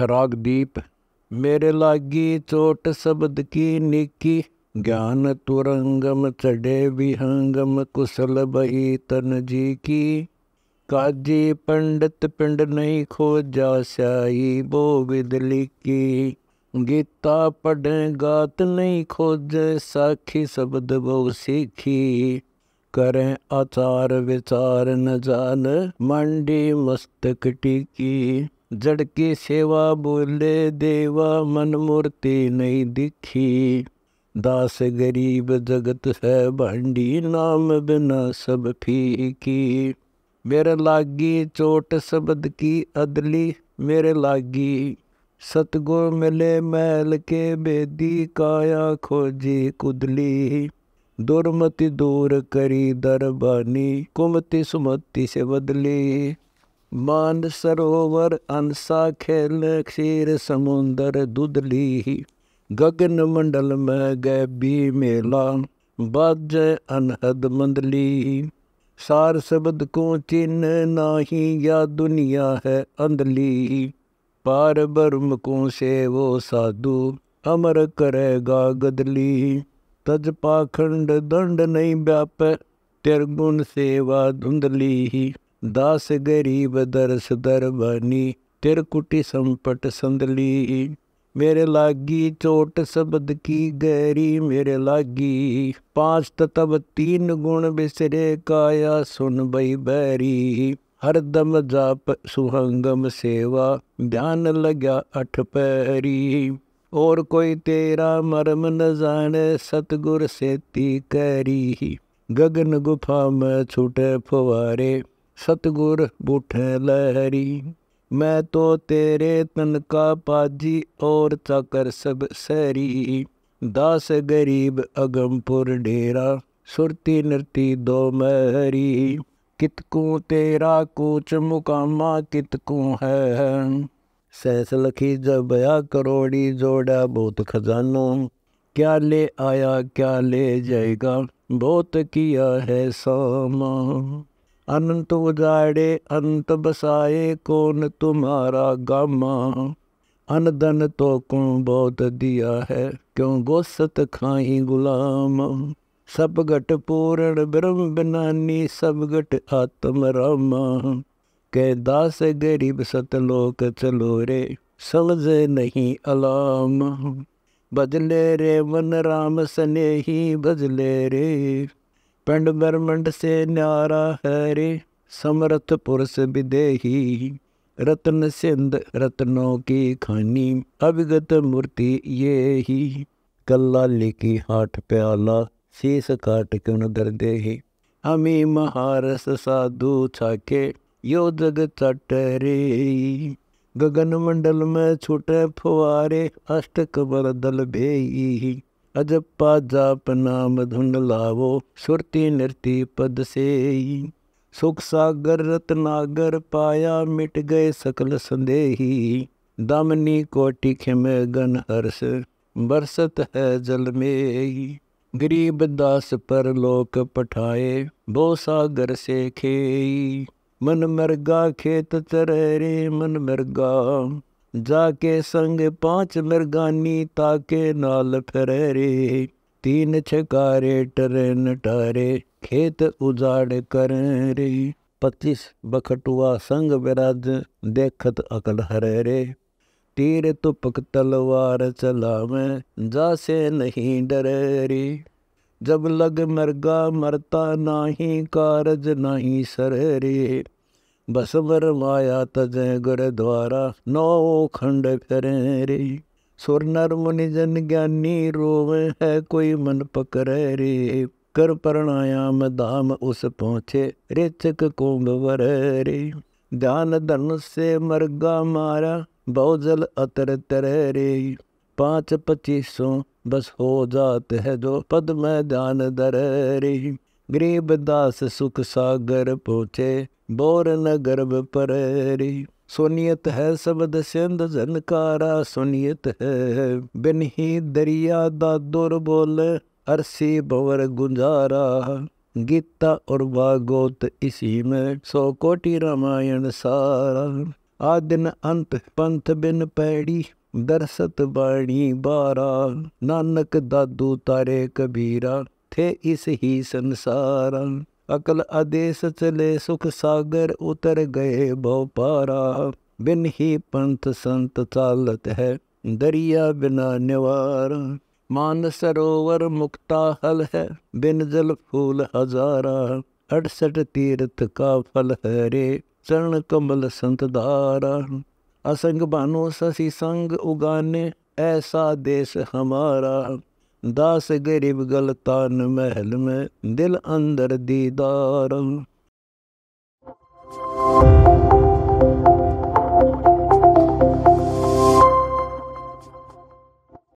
हथ दीप मेरे लागी चोट शब्द की निकी ज्ञान तुरंगम चढ़े विहंगम कुशल बही तन जी की काजी पंडित पिंड नहीं जा स्याई बो विदली की गीता पढ़े गात नहीं खोज साखी शब्द बो सीखी करें आचार विचार न जान मंडी मस्तक टीकी जड़ की सेवा बोले देवा मन मूर्ति नहीं दिखी दास गरीब जगत है भांडी नाम बिना सब फीकी मेरे लागी चोट शब्द की अदली मेरे लागी सतगुण मिले मैल के बेदी काया खोजी कुदली दुर्मति दूर करी दरबानी कुमति सुमति से बदली ਮਾਨ ਸਰੋਵਰ ਅੰਸਾ ਖੇਲ ਖੀਰ ਸਮੁੰਦਰ ਦੁਦਲੀ ਗਗਨ ਮੰਡਲ ਮੈਂ ਗੈਬੀ ਮੇਲਾ ਬਾਜ ਅਨਹਦ ਮੰਦਲੀ ਸਾਰ ਸ਼ਬਦ ਕੋ ਚਿੰਨ ਨਾਹੀ ਯਾ ਦੁਨੀਆ ਹੈ ਅੰਦਲੀ ਪਾਰ ਬਰਮ ਕੋ ਸੇਵੋ ਸਾਧੂ ਅਮਰ ਕਰੇ ਗਾ ਗਦਲੀ ਤਜ ਪਾਖੰਡ ਦੰਡ ਨਹੀਂ ਵਿਆਪੈ ਤੇਰ ਗੁਣ ਸੇਵਾ ਧੁੰਦਲੀ ਦਾਸ ਗਰੀਬ ਦਰਸ ਦਰਬਾਨੀ ਤੇਰ ਕੁਟੀ ਸੰਪਟ ਸੰਦਲੀ ਮੇਰੇ ਲਾਗੀ ਚੋਟ ਸਬਦ ਕੀ ਗੈਰੀ ਮੇਰੇ ਲਾਗੀ ਪਾਸ ਤਤਵ ਤੀਨ ਗੁਣ ਬਿਸਰੇ ਕਾਇਆ ਸੁਨ ਬਈ ਬੈਰੀ ਹਰ ਦਮ ਜਾਪ ਸੁਹੰਗਮ ਸੇਵਾ ਧਿਆਨ ਲਗਿਆ ਅਠ ਪੈਰੀ ਔਰ ਕੋਈ ਤੇਰਾ ਮਰਮ ਨ ਜਾਣੇ ਸਤਗੁਰ ਸੇਤੀ ਕਰੀ ਗਗਨ ਗੁਫਾ ਮੈਂ ਛੁਟੇ ਫਵਾਰੇ सतगुर बुठ लहरी मैं तो तेरे तन का पाजी और चाकर सब सरी दास गरीब अगमपुर डेरा सुरती नृति दो महरी कितकू तेरा कुछ मुकामा कितकू है सहस लखी जबया करोड़ी जोड़ा बहुत खजानों क्या ले आया क्या ले जाएगा बहुत किया है सामा अनंत उजाड़े अंत बसाए कौन तुम्हारा गामा अनदन तो कौन बहुत दिया है क्यों गोसत खाही गुलाम सब घट पूर्ण ब्रह्म बनानी सब घट आत्म रामा के दास गरीब सतलोक चलो रे सलज नहीं अलाम बजले रे मन राम सने ही बजले रे पंड ब्रह्मंड से न्यारा हरे रे समर्थ पुरुष विदेही रत्न सिंध रत्नों की खानी अभिगत मूर्ति ये ही कल्ला लिखी हाथ प्याला शीस काट क्यों दर दे हमी महारस साधु छाके यो जग चट रे गगन मंडल में छुटे फुआरे अष्ट कबर दल भेई अजप्पा जाप नाम धुन लावो सुरति नृति पद से सुख सागर रत्नागर पाया मिट गए सकल संदेही दामनी कोटि खिम गन हर्ष बरसत है जल में गरीब दास पर लोक पठाए बो सागर से खेई मन मरगा खेत चरे मन मरगा जाके संग पांच मृगानी ताके नाल फिरे रे तीन छकारे टरेन टारे खेत उजाड़ कर रे पच्चीस बखटुआ संग विराज देखत अकल हरे रे तीर तुपक तलवार चलावे जासे नहीं डरे रे जब लग मरगा मरता नाही कारज नाही सर रे बसवर माया तजय गुर द्वारा नौ खंड करे रे सुर नर मुनि जन ज्ञानी रोवे है कोई मन पकड़े रे कर प्राणायाम धाम उस पहुँचे रेचक कुंभ वर रे ध्यान धन से मरगा मारा बहुजल अतर तर रे पाँच पच्चीसों बस हो जात है जो पद में ध्यान दर रे गरीब दास सुख सागर पहुँचे ਬੋਰ ਨ ਗਰਬ ਪਰੇਰੀ ਸੋਨੀਤ ਹੈ ਸਬਦ ਸਿੰਧ ਜਨਕਾਰਾ ਸੋਨੀਅਤ ਹੈ ਬਿਨ ਹੀ ਦਰਿਆ ਦਾ ਦੁਰ ਬੋਲ ਅਰਸੀ ਬਵਰ ਗੁੰਜਾਰਾ ਗੀਤਾ ਔਰ ਵਾਗੋਤ ਇਸੀ ਮੇ ਸੋ ਕੋਟੀ ਰਮਾਇਣ ਸਾਰਾ ਆ ਦਿਨ ਅੰਤ ਪੰਥ ਬਿਨ ਪੈੜੀ ਦਰਸਤ ਬਾਣੀ ਬਾਰਾ ਨਾਨਕ ਦਾਦੂ ਤਾਰੇ ਕਬੀਰਾ ਥੇ ਇਸ ਹੀ ਸੰਸਾਰੰ अकल आदेश चले सुख सागर उतर गए भव बिन ही पंथ संत चालत है दरिया बिना निवार मान सरोवर मुक्ता हल है बिन जल फूल हजारा अड़सठ तीर्थ का फल हरे चरण कमल संत धारा असंग भानु ससी संग उगाने ऐसा देश हमारा दास गरीब गलतान महल में दिल अंदर दीदार